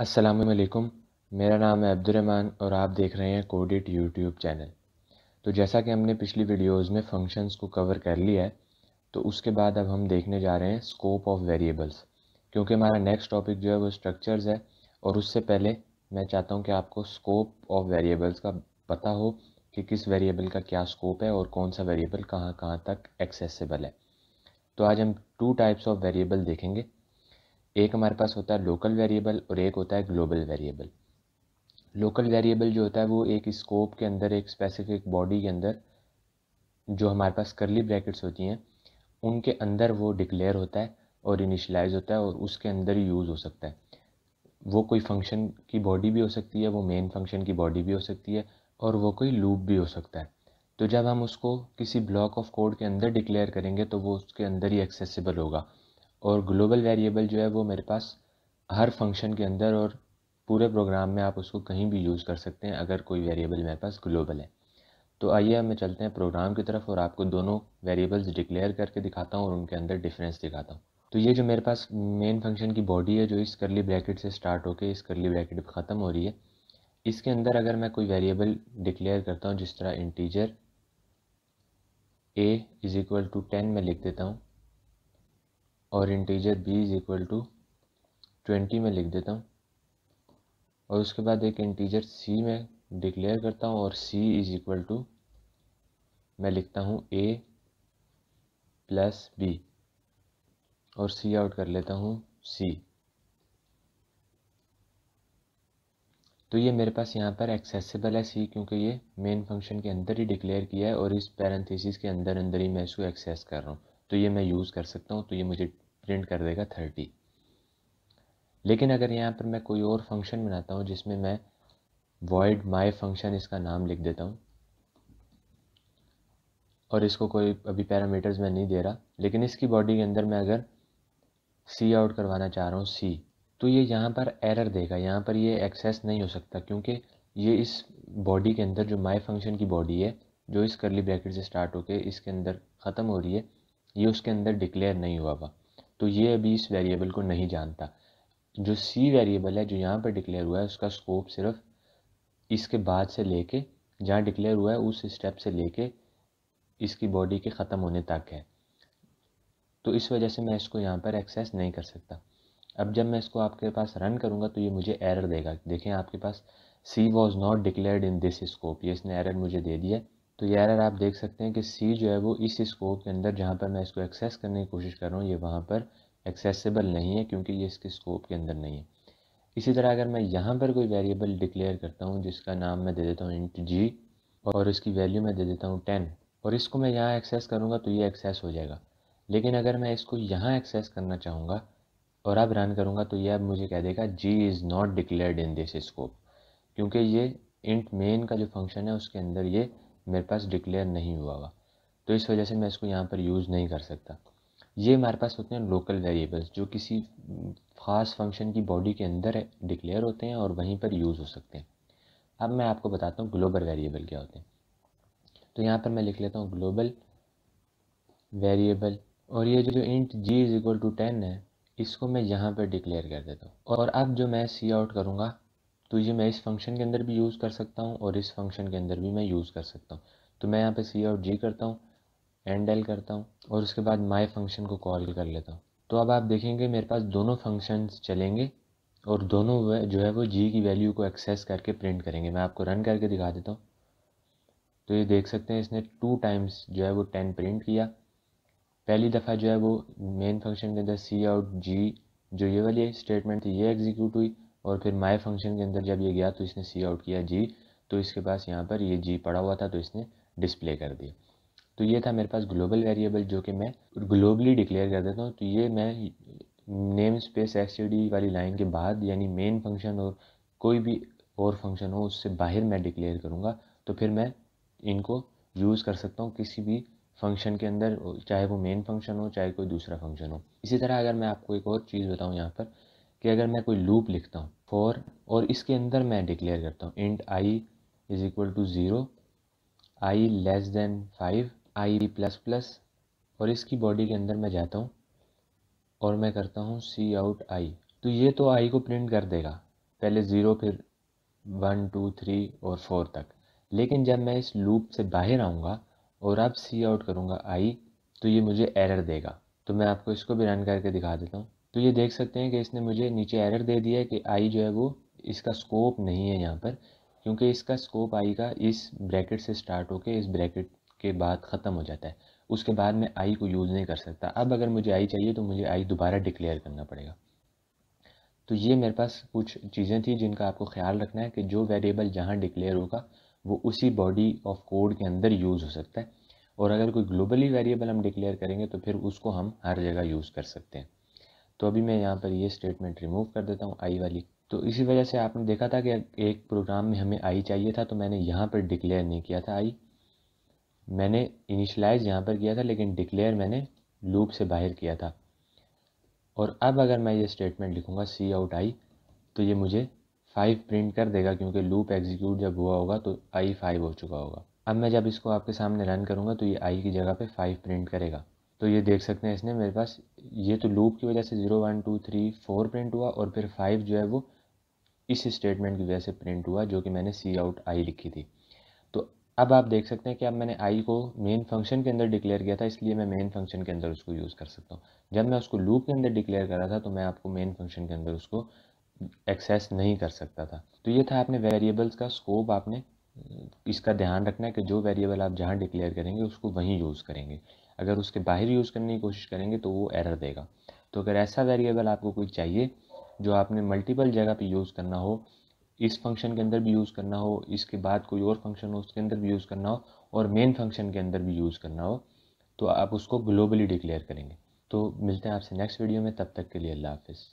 असलकम मेरा नाम है अब्दुलरमान और आप देख रहे हैं कोडिट यूट्यूब चैनल तो जैसा कि हमने पिछली वीडियोज़ में फंक्शंस को कवर कर लिया है तो उसके बाद अब हम देखने जा रहे हैं स्कोप ऑफ वेरिएबल्स क्योंकि हमारा नेक्स्ट टॉपिक जो है वो स्ट्रक्चर्स है और उससे पहले मैं चाहता हूँ कि आपको स्कोप ऑफ वेरिएबल्स का पता हो कि किस वेरिएबल का क्या स्कोप है और कौन सा वेरिएबल कहाँ कहाँ तक एक्सेसिबल है तो आज हम टू टाइप्स ऑफ वेरिएबल देखेंगे एक हमारे पास होता है लोकल वेरिएबल और एक होता है ग्लोबल वेरिएबल लोकल वेरिएबल जो होता है वो एक स्कोप के अंदर एक स्पेसिफिक बॉडी के अंदर जो हमारे पास करली ब्रैकेट्स होती हैं उनके अंदर वो डिक्लेयर होता है और इनिशलाइज होता है और उसके अंदर ही यूज़ हो सकता है वो कोई फंक्शन की बॉडी भी हो सकती है वो मेन फंक्शन की बॉडी भी हो सकती है और वो कोई लूप भी हो सकता है तो जब हम उसको किसी ब्लॉक ऑफ कोड के अंदर डिक्लेयर करेंगे तो वो उसके अंदर ही एक्सेसिबल होगा और ग्लोबल वेरिएबल जो है वो मेरे पास हर फंक्शन के अंदर और पूरे प्रोग्राम में आप उसको कहीं भी यूज़ कर सकते हैं अगर कोई वेरिएबल मेरे पास ग्लोबल है तो आइए मैं चलते हैं प्रोग्राम की तरफ और आपको दोनों वेरिएबल्स डिक्लेयर करके दिखाता हूँ और उनके अंदर डिफरेंस दिखाता हूँ तो ये जो मेरे पास मेन फंक्शन की बॉडी है जो इस करली ब्रैकेट से स्टार्ट होकर इस करली ब्रैकेट पर ख़त्म हो रही है इसके अंदर अगर मैं कोई वेरिएबल डिक्लेयर करता हूँ जिस तरह integer A is equal to ten में लिख देता हूँ और integer B is equal to twenty में लिख देता हूँ और उसके बाद एक इंटीजर सी में डिक्लेयर करता हूँ और सी इज़ इक्वल टू मैं लिखता हूँ ए प्लस बी और सी आउट कर लेता हूँ सी तो ये मेरे पास यहाँ पर एक्सेसिबल है सी क्योंकि ये मेन फंक्शन के अंदर ही डिक्लेयर किया है और इस पैरेंथेसिस के अंदर अंदर ही मैं इसको एक्सेस कर रहा हूँ तो ये मैं यूज़ कर सकता हूँ तो ये मुझे प्रिंट कर देगा थर्टी लेकिन अगर यहाँ पर मैं कोई और फंक्शन बनाता हूँ जिसमें मैं void my फंक्शन इसका नाम लिख देता हूँ और इसको कोई अभी पैरामीटर्स मैं नहीं दे रहा लेकिन इसकी बॉडी के अंदर मैं अगर सी आउट करवाना चाह रहा हूँ सी तो ये यहाँ पर एरर देगा यहाँ पर ये एक्सेस नहीं हो सकता क्योंकि ये इस बॉडी के अंदर जो माई फंक्शन की बॉडी है जो इस करली ब्रैकेट से स्टार्ट होकर इसके अंदर ख़त्म हो रही है ये उसके अंदर डिक्लेयर नहीं हुआ हुआ तो ये अभी इस वेरिएबल को नहीं जानता जो सी वेरिएबल है जो यहाँ पर डिक्लेयर हुआ है उसका स्कोप सिर्फ इसके बाद से ले कर जहाँ डिक्लेयर हुआ है उस स्टेप से कर इसकी बॉडी के ख़त्म होने तक है तो इस वजह से मैं इसको यहाँ पर एक्सेस नहीं कर सकता अब जब मैं इसको आपके पास रन करूँगा तो ये मुझे एरर देगा देखें आपके पास C was not declared in this scope ये इसने एरर मुझे दे दिया तो यार आप देख सकते हैं कि सी जो है वो इस स्कोप के अंदर जहाँ पर मैं इसको एक्सेस करने की कोशिश कर रहा हूँ ये वहाँ पर एक्सेसिबल नहीं है क्योंकि ये इसके स्कोप के अंदर नहीं है इसी तरह अगर मैं यहाँ पर कोई वेरिएबल डिक्लेयर करता हूँ जिसका नाम मैं दे देता हूँ इंट जी और इसकी वैल्यू मैं दे देता हूँ टेन और इसको मैं यहाँ एक्सेस करूँगा तो ये एक्सेस हो जाएगा लेकिन अगर मैं इसको यहाँ एक्सेस करना चाहूँगा और अब रन करूँगा तो ये अब मुझे कह देगा G is not declared in this scope क्योंकि ये इंट मेन का जो फंक्शन है उसके अंदर ये मेरे पास डिक्लेयर नहीं हुआ हुआ तो इस वजह से मैं इसको यहाँ पर यूज़ नहीं कर सकता ये हमारे पास होते हैं लोकल वेरिएबल्स जो किसी खास फंक्शन की बॉडी के अंदर डिक्लेयर होते हैं और वहीं पर यूज़ हो सकते हैं अब मैं आपको बताता हूँ ग्लोबल वेरिएबल क्या होते हैं तो यहाँ पर मैं लिख लेता हूँ ग्लोबल वेरिएबल और ये जो int G is equal to ten है इसको मैं यहाँ पर डिक्लेयर कर देता हूँ और अब जो मैं सी आउट करूँगा तो ये मैं इस फंक्शन के अंदर भी यूज़ कर सकता हूँ और इस फंक्शन के अंदर भी मैं यूज़ कर सकता हूँ तो मैं यहाँ पे सी और जी करता हूँ एंड एल करता हूँ और उसके बाद माई फंक्शन को कॉल कर लेता हूँ तो अब आप देखेंगे मेरे पास दोनों फंक्शंस चलेंगे और दोनों जो है वो जी की वैल्यू को एक्सेस करके प्रिंट करेंगे मैं आपको रन करके दिखा देता हूँ तो ये देख सकते हैं इसने टू टाइम्स जो है वो टेन प्रिंट किया पहली दफ़ा जो है वो मेन फंक्शन के अंदर सी आउट जी जो ये वाली स्टेटमेंट थी ये एग्जीक्यूट हुई और फिर माई फंक्शन के अंदर जब ये गया तो इसने सी आउट किया जी तो इसके पास यहाँ पर ये जी पड़ा हुआ था तो इसने डिस्प्ले कर दिया तो ये था मेरे पास ग्लोबल वेरिएबल जो कि मैं ग्लोबली डिक्लेयर कर देता हूँ तो ये मैं नेम स्पेस एक्स वाली लाइन के बाद यानी मेन फंक्शन और कोई भी और फंक्शन हो उससे बाहर मैं डिक्लेयर करूँगा तो फिर मैं इनको यूज़ कर सकता हूँ किसी भी फंक्शन के अंदर चाहे वो मेन फंक्शन हो चाहे कोई दूसरा फंक्शन हो इसी तरह अगर मैं आपको एक और चीज़ बताऊँ यहाँ पर कि अगर मैं कोई लूप लिखता हूँ फॉर और इसके अंदर मैं डिक्लेयर करता हूँ int I is equal to zero I less than five I plus plus और इसकी बॉडी के अंदर मैं जाता हूँ और मैं करता हूँ सी आउट आई तो ये तो आई को प्रिंट कर देगा पहले ज़ीरो फिर वन टू थ्री और फोर तक लेकिन जब मैं इस लूप से बाहर आऊँगा और अब सी आउट करूँगा आई तो ये मुझे एरर देगा तो मैं आपको इसको भी रन करके दिखा देता हूँ तो ये देख सकते हैं कि इसने मुझे नीचे एरर दे दिया है कि आई जो है वो इसका स्कोप नहीं है यहाँ पर क्योंकि इसका स्कोप आई का इस ब्रैकेट से स्टार्ट होकर इस ब्रैकेट के बाद ख़त्म हो जाता है उसके बाद मैं आई को यूज़ नहीं कर सकता अब अगर मुझे आई चाहिए तो मुझे आई दोबारा डिक्लेयर करना पड़ेगा तो ये मेरे पास कुछ चीज़ें थी जिनका आपको ख्याल रखना है कि जो वेरिएबल जहाँ डिक्लेयर होगा वो उसी बॉडी ऑफ कोड के अंदर यूज़ हो सकता है और अगर कोई ग्लोबली वेरिएबल हम डिक्लेयर करेंगे तो फिर उसको हम हर जगह यूज़ कर सकते हैं तो अभी मैं यहाँ पर ये स्टेटमेंट रिमूव कर देता हूँ आई वाली तो इसी वजह से आपने देखा था कि एक प्रोग्राम में हमें आई चाहिए था तो मैंने यहाँ पर डिक्लेयर नहीं किया था आई मैंने इनिशलाइज यहाँ पर किया था लेकिन डिक्लेयर मैंने लूप से बाहर किया था और अब अगर मैं ये स्टेटमेंट लिखूँगा सी आउट आई तो ये मुझे फाइव प्रिंट कर देगा क्योंकि लूप एग्जीक्यूट जब हुआ होगा तो आई फाइव हो चुका होगा अब मैं जब इसको आपके सामने रन करूँगा तो ये आई की जगह पे फाइव प्रिंट करेगा तो ये देख सकते हैं इसने मेरे पास ये तो लूप की वजह से zero one two three four print हुआ और फिर फाइव जो है वो इस स्टेटमेंट की वजह से प्रिंट हुआ जो कि मैंने सी आउट आई लिखी थी तो अब आप देख सकते हैं कि अब मैंने आई को मेन फंक्शन के अंदर डिक्लेयर किया था इसलिए मैं मेन फंक्शन के अंदर उसको यूज़ कर सकता हूँ जब मैं उसको लूप के अंदर डिक्लेयर कर रहा था तो मैं आपको मेन फंक्शन के अंदर उसको एक्सेस नहीं कर सकता था तो ये था आपने वेरिएबल्स का स्कोप आपने इसका ध्यान रखना है कि जो वेरिएबल आप जहाँ डिक्लेयर करेंगे उसको वहीं यूज़ करेंगे अगर उसके बाहर यूज़ करने की कोशिश करेंगे तो वो एरर देगा तो अगर ऐसा वेरिएबल आपको कोई चाहिए जो आपने मल्टीपल जगह पे यूज़ करना हो इस फंक्शन के अंदर भी यूज़ करना हो इसके बाद कोई और फंक्शन हो उसके अंदर भी यूज़ करना हो और मेन फंक्शन के अंदर भी यूज़ करना हो तो आप उसको ग्लोबली डिक्लेयर करेंगे तो मिलते हैं आपसे नेक्स्ट वीडियो में तब तक के लिए अल्लाह हाफिज़